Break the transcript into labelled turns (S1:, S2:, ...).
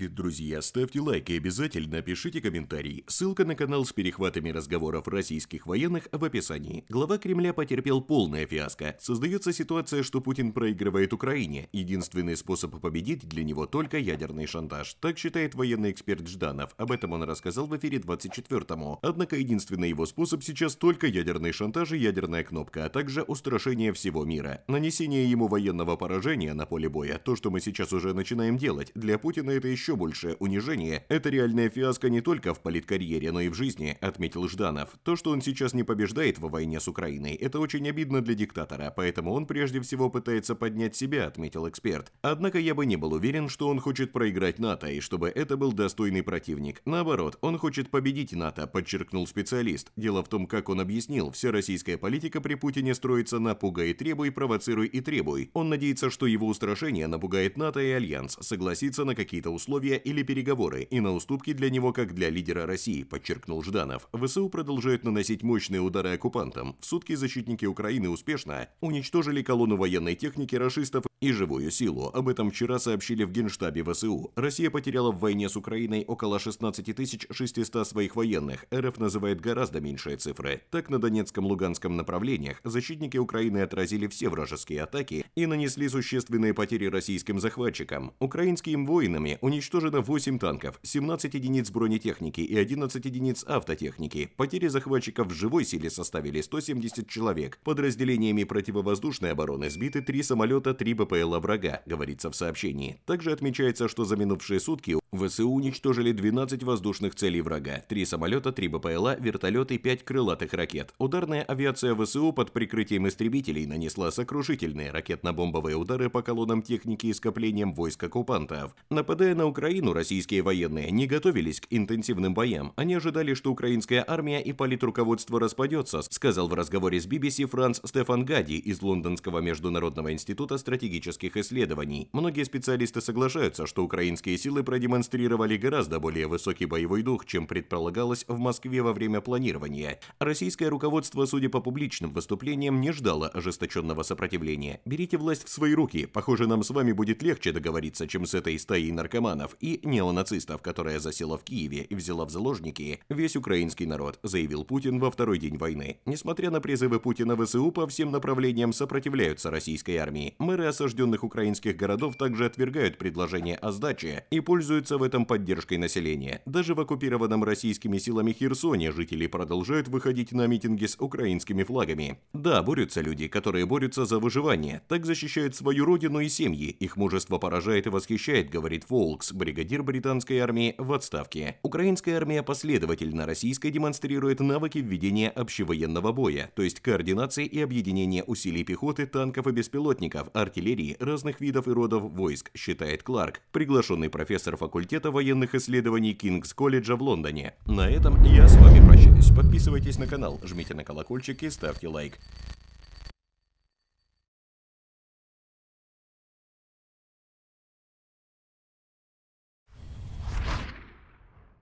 S1: привет, друзья! Ставьте лайк и обязательно пишите комментарий. Ссылка на канал с перехватами разговоров российских военных в описании. Глава Кремля потерпел полное фиаско. Создается ситуация, что Путин проигрывает Украине. Единственный способ победить для него только ядерный шантаж. Так считает военный эксперт Жданов. Об этом он рассказал в эфире 24-му. Однако единственный его способ сейчас только ядерный шантаж и ядерная кнопка, а также устрашение всего мира. Нанесение ему военного поражения на поле боя, то, что мы сейчас уже начинаем делать, для Путина это еще еще большее унижение – это реальная фиаско не только в политкарьере, но и в жизни, отметил Жданов. То, что он сейчас не побеждает во войне с Украиной, это очень обидно для диктатора, поэтому он прежде всего пытается поднять себя, отметил эксперт. Однако я бы не был уверен, что он хочет проиграть НАТО и чтобы это был достойный противник. Наоборот, он хочет победить НАТО, подчеркнул специалист. Дело в том, как он объяснил, вся российская политика при Путине строится на «пугай и требуй, провоцируй и требуй». Он надеется, что его устрашение напугает НАТО и Альянс, согласится на какие-то условия, условия или переговоры и на уступки для него как для лидера России, подчеркнул Жданов. ВСУ продолжают наносить мощные удары оккупантам. В сутки защитники Украины успешно уничтожили колонну военной техники расистов и живую силу. Об этом вчера сообщили в Генштабе ВСУ. Россия потеряла в войне с Украиной около 16 600 своих военных. РФ называет гораздо меньшие цифры. Так, на Донецком-Луганском направлениях защитники Украины отразили все вражеские атаки и нанесли существенные потери российским захватчикам. Украинскими воинами уничтожено 8 танков, 17 единиц бронетехники и 11 единиц автотехники. Потери захватчиков в живой силе составили 170 человек. Подразделениями противовоздушной обороны сбиты 3 самолета, 3 БП КПЛ врага, говорится в сообщении. Также отмечается, что за минувшие сутки ВСУ уничтожили 12 воздушных целей врага, 3 самолета, 3 БПЛА, вертолет и 5 крылатых ракет. Ударная авиация ВСУ под прикрытием истребителей нанесла сокрушительные ракетно-бомбовые удары по колоннам техники и скоплениям войск оккупантов. Нападая на Украину, российские военные не готовились к интенсивным боям. Они ожидали, что украинская армия и политруководство распадется, сказал в разговоре с BBC Франц Стефан Гади из Лондонского международного института стратегических исследований. Многие специалисты соглашаются, что украинские силы продемонстрировали демонстрировали гораздо более высокий боевой дух, чем предполагалось в Москве во время планирования. Российское руководство, судя по публичным выступлениям, не ждало ожесточенного сопротивления. Берите власть в свои руки. Похоже, нам с вами будет легче договориться, чем с этой стаей наркоманов и неонацистов, которая засела в Киеве и взяла в заложники весь украинский народ, заявил Путин во второй день войны. Несмотря на призывы Путина ВСУ по всем направлениям сопротивляются российской армии. Мэры осажденных украинских городов также отвергают предложение о сдаче и пользуются пользуются в этом поддержкой населения. Даже в оккупированном российскими силами Херсоне жители продолжают выходить на митинги с украинскими флагами. Да, борются люди, которые борются за выживание, так защищают свою родину и семьи, их мужество поражает и восхищает, говорит Фолкс, бригадир британской армии в отставке. Украинская армия последовательно российской демонстрирует навыки введения общевоенного боя, то есть координации и объединения усилий пехоты, танков и беспилотников, артиллерии, разных видов и родов войск, считает Кларк, приглашенный профессор факультета факультета военных исследований Кингс-колледжа в Лондоне. На этом я с вами прощаюсь. Подписывайтесь на канал, жмите на колокольчик и ставьте лайк.